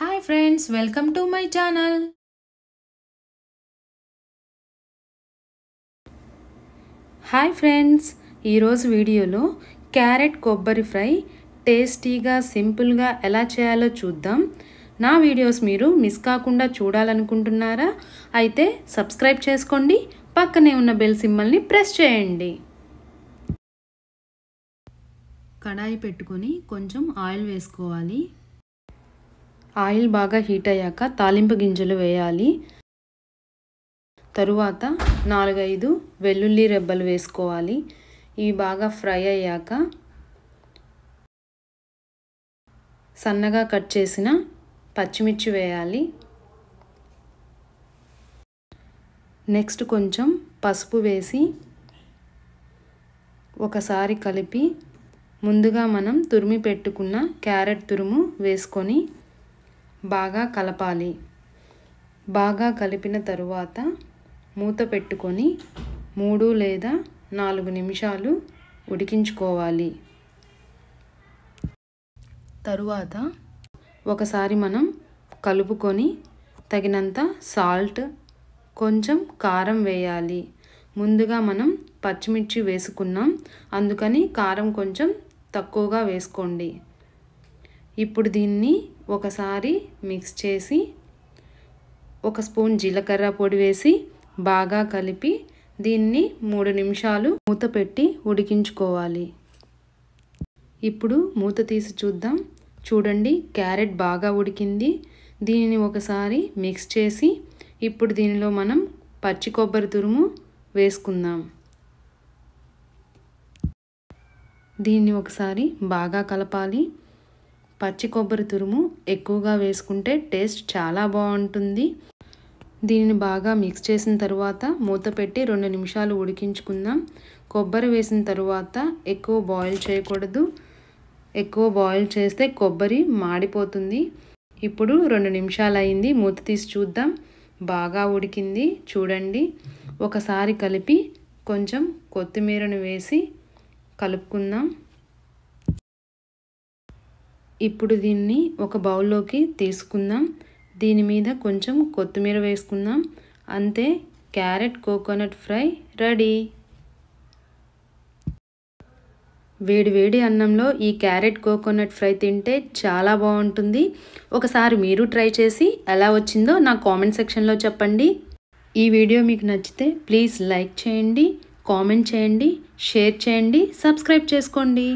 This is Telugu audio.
hi friends welcome to my channel hi friends ఈరోజు వీడియోలో క్యారెట్ కొబ్బరి ఫ్రై టేస్టీగా సింపుల్గా ఎలా చేయాలో చూద్దాం నా వీడియోస్ మీరు మిస్ కాకుండా చూడాలనుకుంటున్నారా అయితే సబ్స్క్రైబ్ చేసుకోండి పక్కనే ఉన్న బెల్ సిమ్మల్ని ప్రెస్ చేయండి కడాయి పెట్టుకొని కొంచెం ఆయిల్ వేసుకోవాలి ఆయిల్ బాగా హీట్ అయ్యాక తాలింపు గింజలు వేయాలి తరువాత నాలుగైదు వెల్లుల్లి రెబ్బలు వేసుకోవాలి ఇవి బాగా ఫ్రై అయ్యాక సన్నగా కట్ చేసిన పచ్చిమిర్చి వేయాలి నెక్స్ట్ కొంచెం పసుపు వేసి ఒకసారి కలిపి ముందుగా మనం తురిమి పెట్టుకున్న క్యారెట్ తురుము వేసుకొని బాగా కలపాలి బాగా కలిపిన తరువాత మూత పెట్టుకొని మూడు లేదా నాలుగు నిమిషాలు ఉడికించుకోవాలి తరువాత ఒకసారి మనం కలుపుకొని తగినంత సాల్ట్ కొంచెం కారం వేయాలి ముందుగా మనం పచ్చిమిర్చి వేసుకున్నాం అందుకని కారం కొంచెం తక్కువగా వేసుకోండి ఇప్పుడు దీన్ని ఒకసారి మిక్స్ చేసి ఒక స్పూన్ జీలకర్ర పొడి వేసి బాగా కలిపి దీన్ని మూడు నిమిషాలు మూత పెట్టి ఉడికించుకోవాలి ఇప్పుడు మూత తీసి చూద్దాం చూడండి క్యారెట్ బాగా ఉడికింది దీనిని ఒకసారి మిక్స్ చేసి ఇప్పుడు దీనిలో మనం పచ్చి కొబ్బరి తురుము వేసుకుందాం దీన్ని ఒకసారి బాగా కలపాలి పచ్చి కొబ్బరి తురుము ఎక్కువగా వేసుకుంటే టేస్ట్ చాలా బాగుంటుంది దీనిని బాగా మిక్స్ చేసిన తర్వాత మూత పెట్టి రెండు నిమిషాలు ఉడికించుకుందాం కొబ్బరి వేసిన తర్వాత ఎక్కువ బాయిల్ చేయకూడదు ఎక్కువ బాయిల్ చేస్తే కొబ్బరి మాడిపోతుంది ఇప్పుడు రెండు నిమిషాలు అయింది మూత తీసి చూద్దాం బాగా ఉడికింది చూడండి ఒకసారి కలిపి కొంచెం కొత్తిమీరను వేసి కలుపుకుందాం ఇప్పుడు దీన్ని ఒక బౌల్లోకి తీసుకుందాం దీని మీద కొంచెం కొత్తిమీర వేసుకుందాం అంతే క్యారెట్ కోకోనట్ ఫ్రై రెడీ వేడివేడి అన్నంలో ఈ క్యారెట్ కోకోనట్ ఫ్రై తింటే చాలా బాగుంటుంది ఒకసారి మీరు ట్రై చేసి ఎలా వచ్చిందో నా కామెంట్ సెక్షన్లో చెప్పండి ఈ వీడియో మీకు నచ్చితే ప్లీజ్ లైక్ చేయండి కామెంట్ చేయండి షేర్ చేయండి సబ్స్క్రైబ్ చేసుకోండి